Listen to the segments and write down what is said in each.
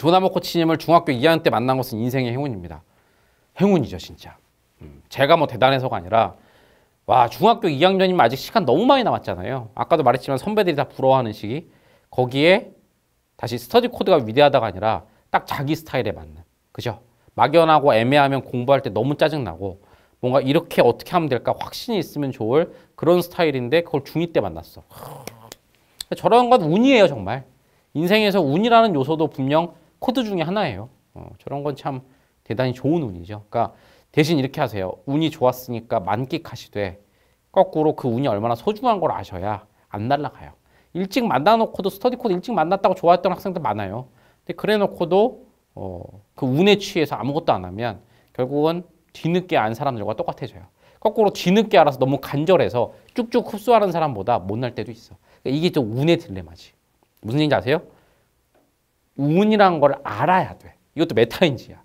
두나무 코치님을 중학교 2학년 때 만난 것은 인생의 행운입니다. 행운이죠, 진짜. 음, 제가 뭐 대단해서가 아니라 와 중학교 2학년이면 아직 시간 너무 많이 남았잖아요. 아까도 말했지만 선배들이 다 부러워하는 시기 거기에 다시 스터디 코드가 위대하다가 아니라 딱 자기 스타일에 맞는 그죠? 막연하고 애매하면 공부할 때 너무 짜증나고 뭔가 이렇게 어떻게 하면 될까 확신이 있으면 좋을 그런 스타일인데 그걸 중2 때 만났어. 저런 건 운이에요 정말. 인생에서 운이라는 요소도 분명 코드 중에 하나예요. 어, 저런 건 참 대단히 좋은 운이죠. 그러니까 대신 이렇게 하세요. 운이 좋았으니까 만끽하시되 거꾸로 그 운이 얼마나 소중한 걸 아셔야 안 날라가요. 일찍 만나놓고도 스터디 코드 일찍 만났다고 좋아했던 학생들 많아요. 근데 그래놓고도 어, 그 운에 취해서 아무것도 안 하면 결국은 뒤늦게 안 사람들과 똑같아져요. 거꾸로 뒤늦게 알아서 너무 간절해서 쭉쭉 흡수하는 사람보다 못 날 때도 있어. 그러니까 이게 좀 운의 딜레마지. 무슨 얘기인지 아세요? 운이라는 걸 알아야 돼. 이것도 메타인지야.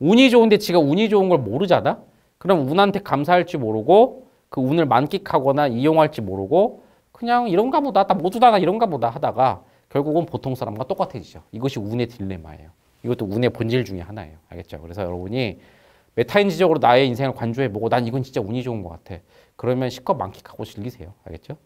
운이 좋은데 지가 운이 좋은 걸 모르잖아. 그럼 운한테 감사할지 모르고 그 운을 만끽하거나 이용할지 모르고 그냥 이런가 보다, 다 모두 다 이런가 보다 하다가 결국은 보통 사람과 똑같아지죠. 이것이 운의 딜레마예요. 이것도 운의 본질 중에 하나예요. 알겠죠? 그래서 여러분이 메타인지적으로 나의 인생을 관조해보고 난 이건 진짜 운이 좋은 것 같아. 그러면 시컷 만끽하고 즐기세요. 알겠죠?